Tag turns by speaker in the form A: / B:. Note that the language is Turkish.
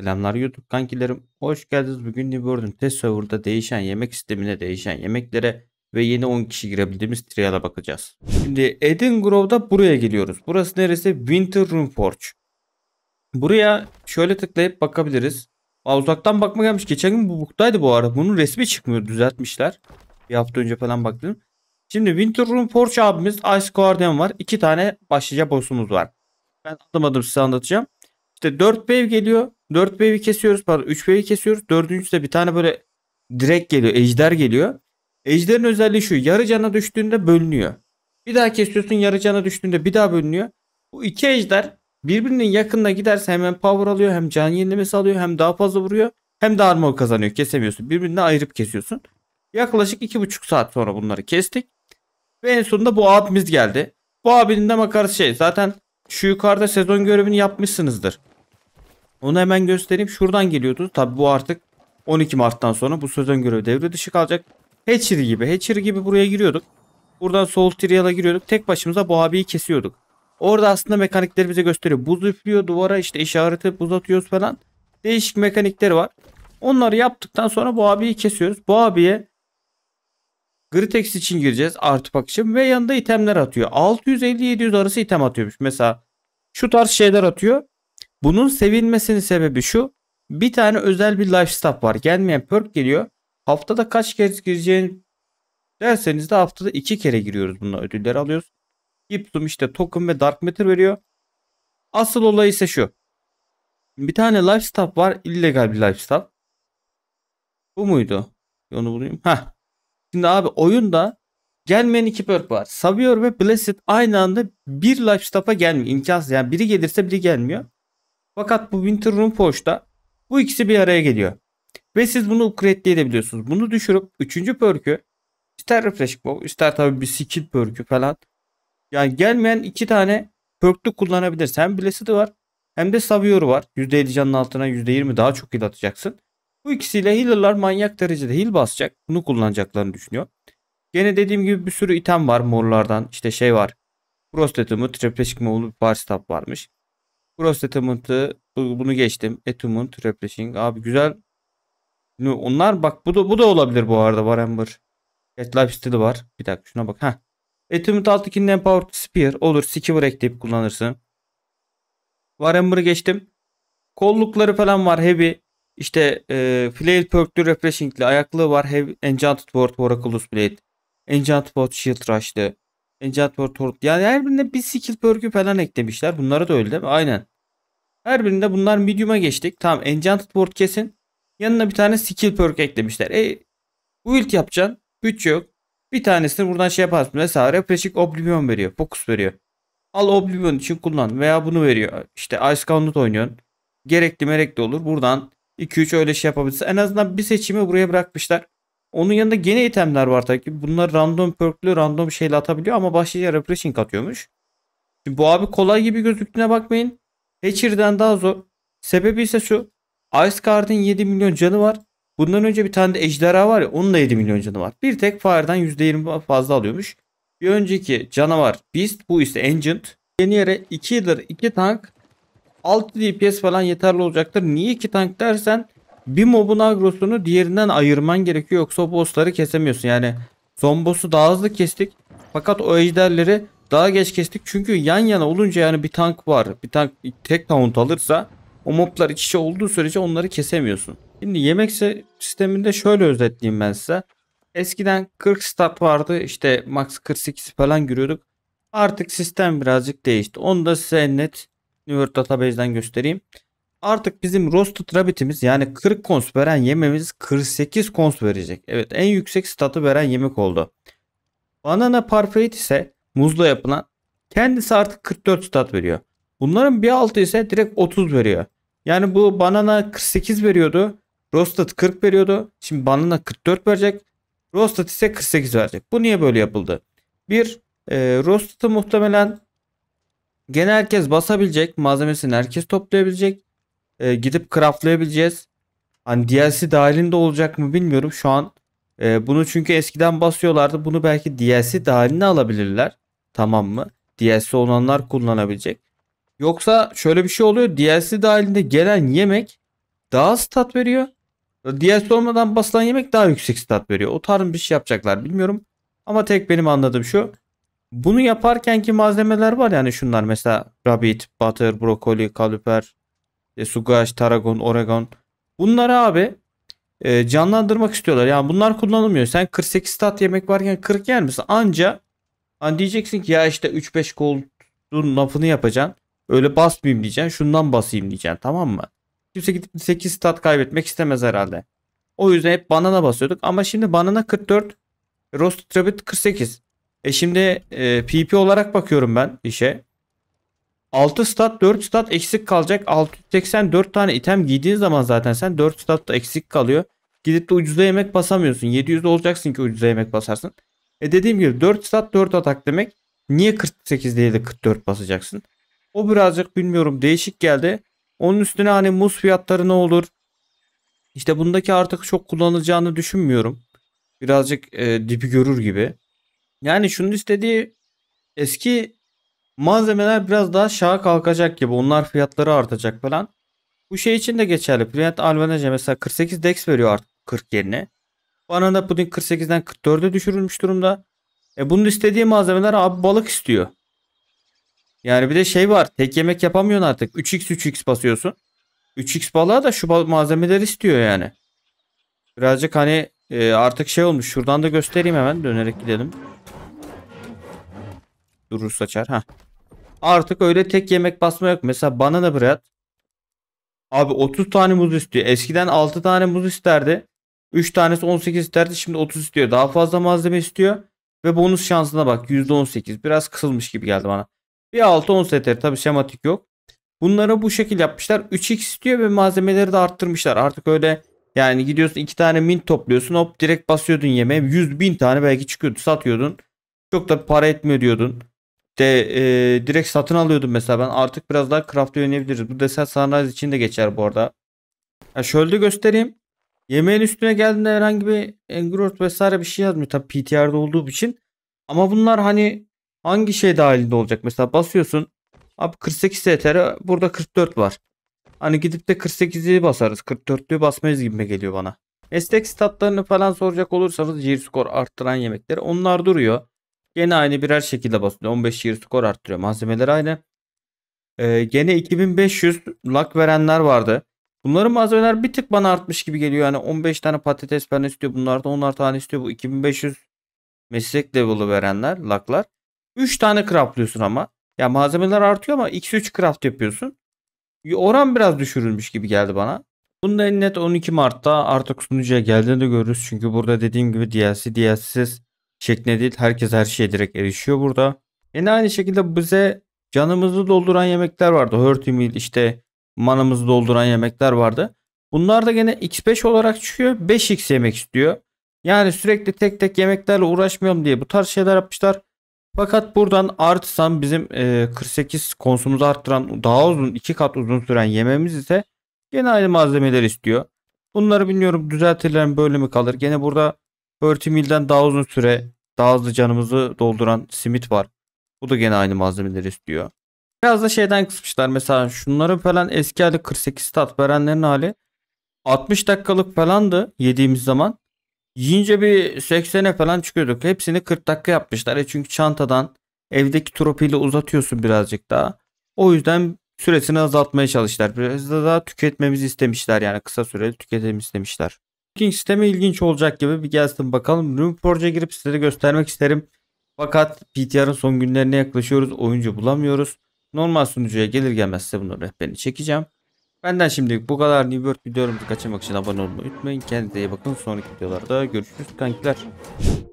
A: Selamlar YouTube kankilerim. Hoş geldiniz. Bugün Newbird'ün test server'da değişen yemek sistemine, değişen yemeklere ve yeni 10 kişi girebildiğimiz triyala bakacağız. Şimdi Grove'da buraya geliyoruz. Burası neresi? Winter Room Forge. Buraya şöyle tıklayıp bakabiliriz. Aa, uzaktan bakma gelmiş. Geçen gün bu buktaydı bu arada. Bunun resmi çıkmıyor. Düzeltmişler. Bir hafta önce falan baktım. Şimdi Winter Room Forge abimiz Ice Guardian var. İki tane başlıca boss'umuz var. Ben adım adım size anlatacağım. İşte 4 wave geliyor. 4 wave'i kesiyoruz. Pardon 3 wave'i kesiyoruz. Dördüncüsü de bir tane böyle direkt geliyor. Ejder geliyor. Ejderin özelliği şu. Yarı cana düştüğünde bölünüyor. Bir daha kesiyorsun yarı cana düştüğünde bir daha bölünüyor. Bu iki ejder birbirinin yakınına giderse hemen power alıyor hem can yenilemesi alıyor hem daha fazla vuruyor hem de armor kazanıyor kesemiyorsun. Birbirinden ayırıp kesiyorsun. Yaklaşık 2,5 saat sonra bunları kestik. Ve en sonunda bu abimiz geldi. Bu abinin de makarası şey zaten şu yukarıda sezon görevini yapmışsınızdır. Onu hemen göstereyim. Şuradan geliyordu. Tabi bu artık 12 Mart'tan sonra bu söz öngörü devre dışı kalacak. Hatcher gibi. Hatcher gibi buraya giriyorduk. Buradan Soul Trial'a giriyorduk. Tek başımıza bu abiyi kesiyorduk. Orada aslında mekanikleri bize gösteriyor. Buz üflüyor duvara işte işareti buz atıyoruz falan. Değişik mekanikleri var. Onları yaptıktan sonra bu abiyi kesiyoruz. Bu abiye Gritex için gireceğiz. Artifact için ve yanında itemler atıyor. 650-700 arası item atıyormuş. Mesela şu tarz şeyler atıyor. Bunun sevilmesinin sebebi şu. Bir tane özel bir lifestyle var. Gelmeyen perk geliyor. Haftada kaç kez gireceğin derseniz de haftada iki kere giriyoruz. Bununla ödülleri alıyoruz. Gipsum işte token ve dark matter veriyor. Asıl olay ise şu. Bir tane lifestyle var. illegal bir lifestyle. Bu muydu? Onu bulayım. Heh. Şimdi abi oyunda gelmeyen iki perk var. Savior ve Blessed aynı anda bir lifestyle gelmiyor. İmkansız. Yani biri gelirse biri gelmiyor. Fakat bu Winter Room Poş'ta bu ikisi bir araya geliyor. Ve siz bunu upgrade'leyebiliyorsunuz. Bunu düşürüp 3. perk'ü ister Refresh Bow ister tabi bir skill perk'ü falan. Yani gelmeyen iki tane perk'lü kullanabilirsin. Hem Blessed'ı var hem de savior var. %50 canın altına %20 daha çok heal atacaksın. Bu ikisiyle healer'lar manyak derecede heal basacak. Bunu kullanacaklarını düşünüyor. Gene dediğim gibi bir sürü item var morlardan. İşte şey var. Prostetum'u, Trepleşik Moğlu bir var varmış. Cross settlement'ı bunu geçtim. Etument, Replashing. Abi güzel. Onlar bak bu da, bu da olabilir bu arada Warhammer. Get Life Steel'i var. Bir dakika şuna bak. Heh. alt ikinden power Spear. Olur. Skewer ekleyip kullanırsın. Warhammer'ı geçtim. Kollukları falan var. Heavy. İşte e, Flail Perk'lü Refreshing'li ayaklığı var. Heavy, Enchanted World Oraculous Blade. Enchanted World Shield Rush'lı. Enchanted World Yani her birine bir skill perk'ü falan eklemişler. Bunlara da öyle değil mi? Aynen. Her birinde bunlar medium'a geçtik. Tamam enchanted board kesin. Yanına bir tane skill perk eklemişler. E build yapacaksın. Bütçe yok. Bir tanesini buradan şey yaparsın. Mesela Repressive Oblivion veriyor. Focus veriyor. Al Oblivion için kullan. Veya bunu veriyor. İşte Ice Gauntlet oynuyorsun. Gerekli merekli olur. Buradan 2-3 öyle şey yapabilirsin. En azından bir seçimi buraya bırakmışlar. Onun yanında gene itemler var tabii ki. Bunlar random perklü random şeyle atabiliyor ama başlıca repression katıyormuş. Şimdi bu abi kolay gibi gözüktüğüne bakmayın. Hatcher'dan daha zor. Sebebi ise şu. Ice Guard'ın 7 milyon canı var. Bundan önce bir tane de ejderha var ya onun da 7 milyon canı var. Bir tek Fire'dan %20 fazla alıyormuş. Bir önceki canavar Beast bu ise Ancient. Yeni yere 2 healer 2 tank 6 DPS falan yeterli olacaktır. Niye 2 tank dersen bir mobun agrosunu diğerinden ayırman gerekiyor. Yoksa bossları kesemiyorsun. Yani son boss'u daha hızlı kestik. Fakat o ejderleri daha geç kestik çünkü yan yana olunca yani bir tank var. Bir tank tek count alırsa o moblar iç içe olduğu sürece onları kesemiyorsun. Şimdi yemek sisteminde şöyle özetleyeyim ben size. Eskiden 40 stat vardı işte max 48 falan yürüyorduk. Artık sistem birazcık değişti. Onu da size net New World Database'den göstereyim. Artık bizim Roasted Rabbit'imiz yani 40 kons veren yememiz 48 kons verecek. Evet en yüksek statı veren yemek oldu. Banana Parfait ise muzla yapılan kendisi artık 44 stat veriyor. Bunların bir altı ise direkt 30 veriyor. Yani bu banana 48 veriyordu. rostat 40 veriyordu. Şimdi banana 44 verecek. rostat ise 48 verecek. Bu niye böyle yapıldı? Bir, e, Roasted'ı muhtemelen gene herkes basabilecek. Malzemesini herkes toplayabilecek. E, gidip craftlayabileceğiz. Hani DLC dahilinde olacak mı bilmiyorum. Şu an e, bunu çünkü eskiden basıyorlardı. Bunu belki DLC dahiline alabilirler. Tamam mı? DLC olanlar kullanabilecek. Yoksa şöyle bir şey oluyor. DLC dahilinde gelen yemek daha az tat veriyor. DLC olmadan basılan yemek daha yüksek stat veriyor. O tarz bir şey yapacaklar bilmiyorum. Ama tek benim anladığım şu. Bunu yaparkenki malzemeler var yani şunlar mesela rabbit, butter, brokoli, kaliper, e, sugaj, taragon, oregon. Bunları abi e, canlandırmak istiyorlar. Yani bunlar kullanılmıyor. Sen 48 stat yemek varken 40 yer misin? Anca Hani diyeceksin ki ya işte 3-5 koltuğun lafını yapacaksın. Öyle basmayayım diyeceksin. Şundan basayım diyeceksin. Tamam mı? Kimse gidip 8 stat kaybetmek istemez herhalde. O yüzden hep banana basıyorduk. Ama şimdi banana 44. Roasted Rabbit 48. E şimdi e, PP olarak bakıyorum ben işe. 6 stat 4 stat eksik kalacak. 684 tane item giydiğin zaman zaten sen 4 stat da eksik kalıyor. Gidip de ucuza yemek basamıyorsun. 700 olacaksın ki ucuza yemek basarsın. E dediğim gibi 4 stat 4 atak demek. Niye 48 değil de 44 basacaksın? O birazcık bilmiyorum değişik geldi. Onun üstüne hani muz fiyatları ne olur? İşte bundaki artık çok kullanılacağını düşünmüyorum. Birazcık e, dibi görür gibi. Yani şunun istediği eski malzemeler biraz daha şaha kalkacak gibi. Onlar fiyatları artacak falan. Bu şey için de geçerli. Plant Alvanece mesela 48 dex veriyor artık 40 yerine. Bana da puding 48'den 44'e düşürülmüş durumda. E bunun istediği malzemeler abi balık istiyor. Yani bir de şey var. Tek yemek yapamıyorsun artık. 3x 3x basıyorsun. 3x balığa da şu malzemeler istiyor yani. Birazcık hani e, artık şey olmuş. Şuradan da göstereyim hemen. Dönerek gidelim. Durur saçar. ha. Artık öyle tek yemek basma yok. Mesela banana bread. Abi 30 tane muz istiyor. Eskiden 6 tane muz isterdi. 3 tanesi 18 isterdi şimdi 30 istiyor. Daha fazla malzeme istiyor. Ve bonus şansına bak %18. Biraz kısılmış gibi geldi bana. Bir 6 10 setleri tabi şematik yok. Bunlara bu şekil yapmışlar. 3x istiyor ve malzemeleri de arttırmışlar. Artık öyle yani gidiyorsun 2 tane mint topluyorsun hop direkt basıyordun yemeğe. 100 bin tane belki çıkıyordu satıyordun. Çok da para etmiyor diyordun. De, e, direkt satın alıyordum mesela ben artık biraz daha craft'a yönebiliriz. Bu desen sunrise için de geçer bu arada. Ya şöyle de göstereyim. Yemeğin üstüne geldiğinde herhangi bir Angry vesaire bir şey yazmıyor. Tabi PTR'de olduğu için. Ama bunlar hani hangi şey dahilinde olacak? Mesela basıyorsun. Abi 48 STR burada 44 var. Hani gidip de 48'i basarız. 44'lüğü basmayız gibi geliyor bana. Meslek statlarını falan soracak olursanız year skor arttıran yemekleri onlar duruyor. Gene aynı birer şekilde basılıyor. 15 year skor arttırıyor. Malzemeler aynı. Ee, gene 2500 lak verenler vardı. Bunların malzemeler bir tık bana artmış gibi geliyor. Yani 15 tane patates falan istiyor. Bunlar da 10'ar tane istiyor. Bu 2500 meslek level'ı verenler laklar. 3 tane craftlıyorsun ama. Ya malzemeler artıyor ama x3 craft yapıyorsun. Oran biraz düşürülmüş gibi geldi bana. Bunu da en net 12 Mart'ta artık sunucuya geldiğini görürüz. Çünkü burada dediğim gibi DLC DLC'siz şeklinde değil. Herkes her şeye direkt erişiyor burada. Yine aynı şekilde bize canımızı dolduran yemekler vardı. Hurty Meal işte manamızı dolduran yemekler vardı. Bunlar da gene x5 olarak çıkıyor. 5x yemek istiyor. Yani sürekli tek tek yemeklerle uğraşmayalım diye bu tarz şeyler yapmışlar. Fakat buradan artısan bizim 48 e, konsumuzu arttıran daha uzun 2 kat uzun süren yememiz ise gene aynı malzemeler istiyor. Bunları bilmiyorum düzeltirler mi böyle mi kalır. Gene burada Örtümil'den daha uzun süre daha hızlı canımızı dolduran simit var. Bu da gene aynı malzemeleri istiyor. Biraz da şeyden kısmışlar mesela şunların falan eski hali 48 tat verenlerin hali 60 dakikalık falandı yediğimiz zaman. Yiyince bir 80'e falan çıkıyorduk. Hepsini 40 dakika yapmışlar. E çünkü çantadan evdeki tropiyle uzatıyorsun birazcık daha. O yüzden süresini azaltmaya çalıştılar. Biraz da daha tüketmemizi istemişler yani kısa süreli tüketelim istemişler. Booking sistemi ilginç olacak gibi bir gelsin bakalım. Room Forge'a girip size de göstermek isterim. Fakat PTR'ın son günlerine yaklaşıyoruz. Oyuncu bulamıyoruz. Normal sunucuya gelir gelmez size bunun rehberini çekeceğim. Benden şimdilik bu kadar. New World videolarımızı kaçırmak için abone olmayı unutmayın. Kendinize iyi bakın. Sonraki videolarda görüşürüz kankiler.